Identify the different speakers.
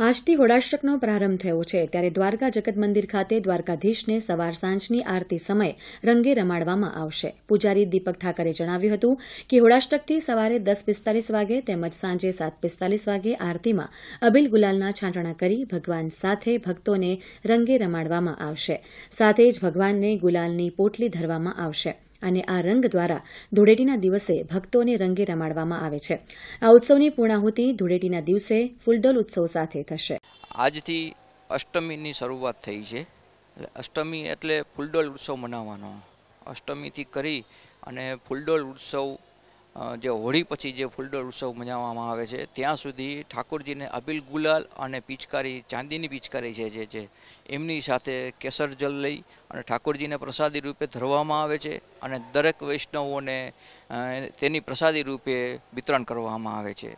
Speaker 1: આજથી હોળાષ્ટકનો પ્રારંભ થયો છે ત્યારે દ્વારકા જગત મંદિર ખાતે દ્વારકાધીશને સવાર સાંજની આરતી સમય રંગે રમાડવામાં આવશે પૂજારી દીપક ઠાકરે જણાવ્યું હતું કે હોડાષ્ટકથી સવારે દસ પિસ્તાલીસ વાગે તેમજ સાંજે સાત પિસ્તાલીસ વાગે આરતીમાં અબિલ ગુલાલના છાંટણા કરી ભગવાન સાથે ભક્તોને રંગે રમાડવામાં આવશે સાથે જ ભગવાનને ગુલાલની પોટલી ધરવામાં આવશે અને આ રંગ દ્વારા ધૂળેટીના દિવસે ભક્તોને રંગે રમાડવામાં આવે છે આ ઉત્સવની પૂર્ણાહુતિ ધૂળેટીના દિવસે ફૂલડોલ ઉત્સવ સાથે થશે
Speaker 2: આજથી અષ્ટમીની શરૂઆત થઈ છે અષ્ટમી એટલે ફૂલડોલ ઉત્સવ મનાવવાનો અષ્ટમીથી કરી અને ફૂલડોલ ઉત્સવ જે હોળી પછી જે ફૂલડોળ ઉત્સવ મનાવવામાં આવે છે ત્યાં સુધી ઠાકોરજીને અબિલ ગુલાલ અને પિચકારી ચાંદીની પિચકારી છે જે છે એમની સાથે કેસર જલ લઈ અને ઠાકોરજીને પ્રસાદી રૂપે ધરવામાં આવે છે અને દરેક વૈષ્ણવોને તેની પ્રસાદી રૂપે વિતરણ કરવામાં આવે છે